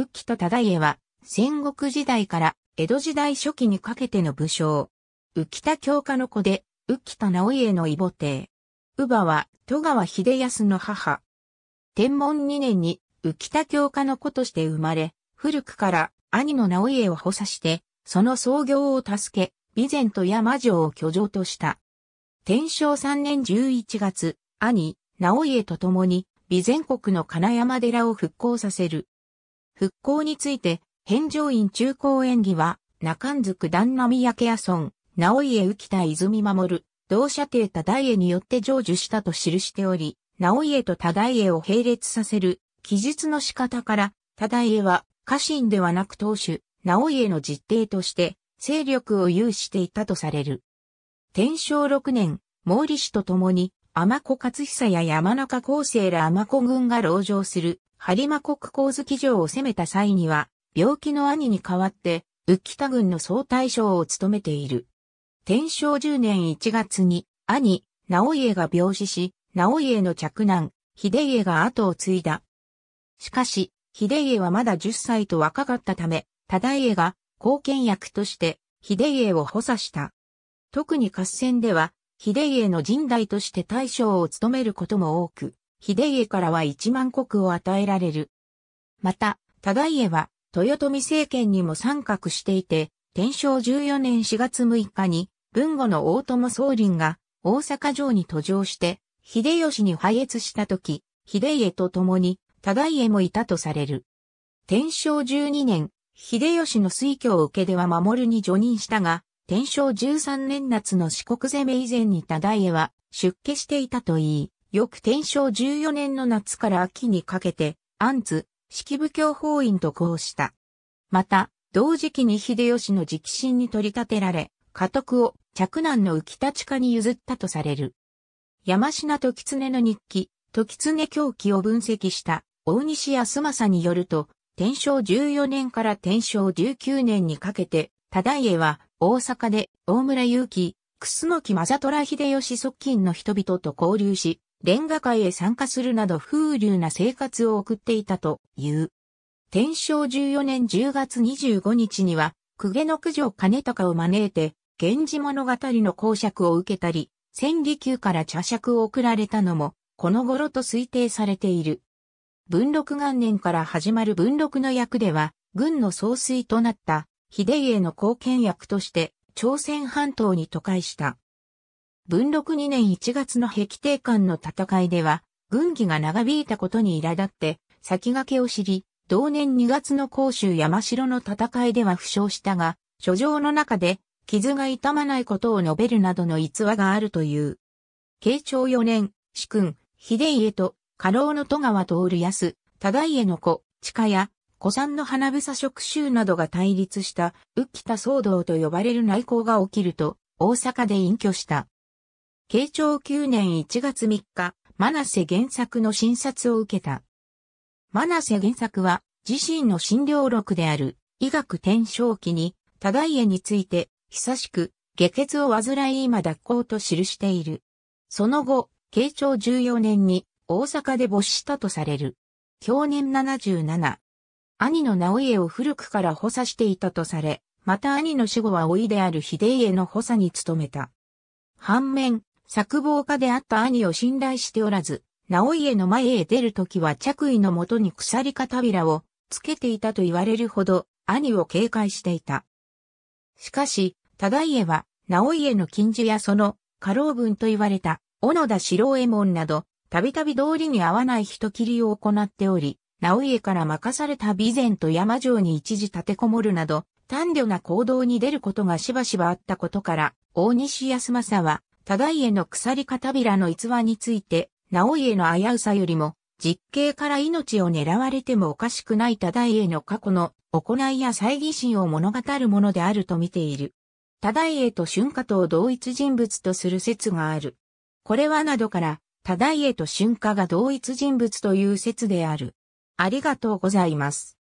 宇喜と忠家は、戦国時代から江戸時代初期にかけての武将。宇喜田教家の子で、宇喜田直家の異母帝。乳母は、戸川秀康の母。天文2年に、宇喜田教家の子として生まれ、古くから兄の直家を補佐して、その創業を助け、備前と山城を居城とした。天正3年11月、兄、直家と共に、備前国の金山寺を復興させる。復興について、返上院中高演技は、中んずく旦那宮家屋村、直家浮田泉守、同社邸多大家によって成就したと記しており、直家と多大家を並列させる、記述の仕方から、多大家は、家臣ではなく当主、直家の実弟として、勢力を有していたとされる。天正6年、毛利氏と共に、天子勝久や山中康生ら天子軍が籠城する、播磨国光月城を攻めた際には、病気の兄に代わって、浮田軍の総大将を務めている。天正10年1月に、兄、直家が病死し、直家の着男、秀家が後を継いだ。しかし、秀家はまだ10歳と若かったため、忠家が、貢献役として、秀家を補佐した。特に合戦では、秀家の神代として大将を務めることも多く、秀家からは一万国を与えられる。また、忠家は、豊臣政権にも参画していて、天正14年4月6日に、文後の大友宗麟が大阪城に途上して、秀吉に敗越した時、秀家と共に、忠家もいたとされる。天正12年、秀吉の推挙を受けでは守るに除任したが、天正13年夏の四国攻め以前に忠家は出家していたといい、翌天正14年の夏から秋にかけて、安津、式部教法院と交した。また、同時期に秀吉の直進に取り立てられ、家督を嫡男の浮田家に譲ったとされる。山品時常の日記、時常狂気を分析した大西康政によると、天正14年から天正19年にかけて、忠家は大阪で大村祐樹、楠木正虎秀吉側近の人々と交流し、連画会へ参加するなど風流な生活を送っていたという。天正14年10月25日には、公家の九条兼高を招いて、源氏物語の公爵を受けたり、千里宮から茶尺を送られたのも、この頃と推定されている。文禄元年から始まる文禄の役では、軍の総帥となった秀家の貢献役として朝鮮半島に渡海した。文禄2年1月の壁定間の戦いでは、軍旗が長引いたことに苛立って、先駆けを知り、同年2月の甲州山城の戦いでは負傷したが、書状の中で、傷が痛まないことを述べるなどの逸話があるという。慶長4年、主君、秀家と、家老の戸川徹康、忠家の子、近屋、古参の花房職衆などが対立した、浮田騒動と呼ばれる内向が起きると、大阪で隠居した。慶長9年1月3日、真瀬原作の診察を受けた。真瀬原作は、自身の診療録である、医学転生期に、大家について、久しく、下血を患い今脱行と記している。その後、慶長14年に、大阪で没したとされる。享年77。兄の直家を古くから補佐していたとされ、また兄の死後は老いである秀家の補佐に努めた。反面、作望家であった兄を信頼しておらず、直家の前へ出るときは着衣のもとに鎖か扉をつけていたと言われるほど、兄を警戒していた。しかし、忠家は、直家の近所やその、家老文と言われた、小野田四郎右衛門など、たびたび通りに合わない人切りを行っており、直家から任された備前と山城に一時立てこもるなど、単慮な行動に出ることがしばしばあったことから、大西康政は、忠家の鎖片びらの逸話について、直家の危うさよりも、実刑から命を狙われてもおかしくない忠家の過去の行いや猜疑心を物語るものであると見ている。忠家と春夏と同一人物とする説がある。これはなどから、忠家と春夏が同一人物という説である。ありがとうございます。